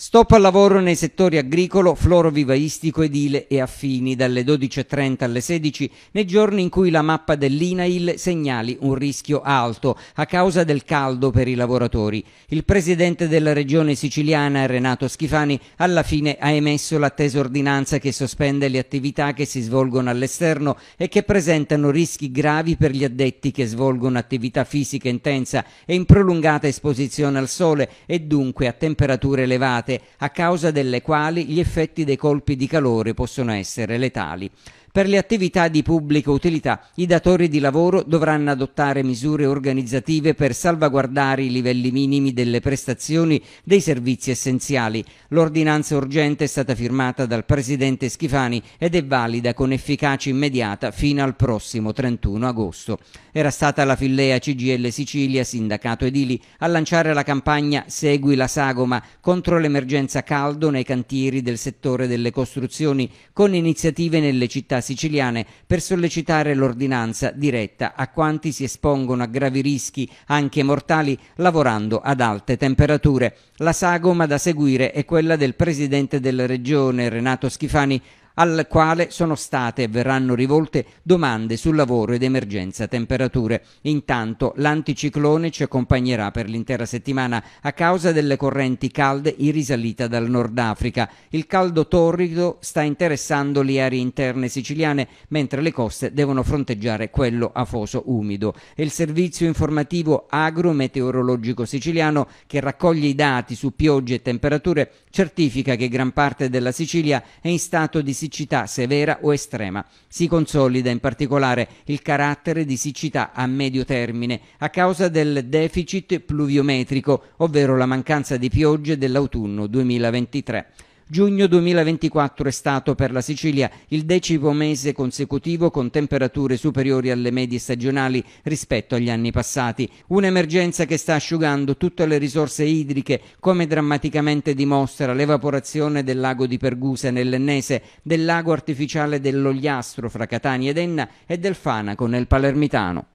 Stop al lavoro nei settori agricolo, florovivaistico, edile e affini dalle 12.30 alle 16 nei giorni in cui la mappa dell'INAIL segnali un rischio alto a causa del caldo per i lavoratori. Il presidente della regione siciliana Renato Schifani alla fine ha emesso l'attesa ordinanza che sospende le attività che si svolgono all'esterno e che presentano rischi gravi per gli addetti che svolgono attività fisica intensa e in prolungata esposizione al sole e dunque a temperature elevate a causa delle quali gli effetti dei colpi di calore possono essere letali. Per le attività di pubblica utilità i datori di lavoro dovranno adottare misure organizzative per salvaguardare i livelli minimi delle prestazioni dei servizi essenziali. L'ordinanza urgente è stata firmata dal Presidente Schifani ed è valida con efficacia immediata fino al prossimo 31 agosto. Era stata la Fillea CGL Sicilia, sindacato edili, a lanciare la campagna Segui la sagoma contro l'emergenza caldo nei cantieri del settore delle costruzioni con iniziative nelle città siciliane per sollecitare l'ordinanza diretta a quanti si espongono a gravi rischi, anche mortali, lavorando ad alte temperature. La sagoma da seguire è quella del presidente della regione Renato Schifani al quale sono state e verranno rivolte domande sul lavoro ed emergenza temperature. Intanto l'anticiclone ci accompagnerà per l'intera settimana a causa delle correnti calde in risalita dal Nord Africa. Il caldo torrido sta interessando le aree interne siciliane, mentre le coste devono fronteggiare quello afoso umido. E il servizio informativo agrometeorologico siciliano, che raccoglie i dati su piogge e temperature, certifica che gran parte della Sicilia è in stato di siccità siccità severa o estrema. Si consolida in particolare il carattere di siccità a medio termine a causa del deficit pluviometrico, ovvero la mancanza di piogge dell'autunno 2023. Giugno 2024 è stato per la Sicilia il decimo mese consecutivo con temperature superiori alle medie stagionali rispetto agli anni passati. Un'emergenza che sta asciugando tutte le risorse idriche, come drammaticamente dimostra l'evaporazione del lago di Pergusa nell'Ennese, del lago artificiale dell'Ogliastro fra Catania ed Enna e del Fanaco nel Palermitano.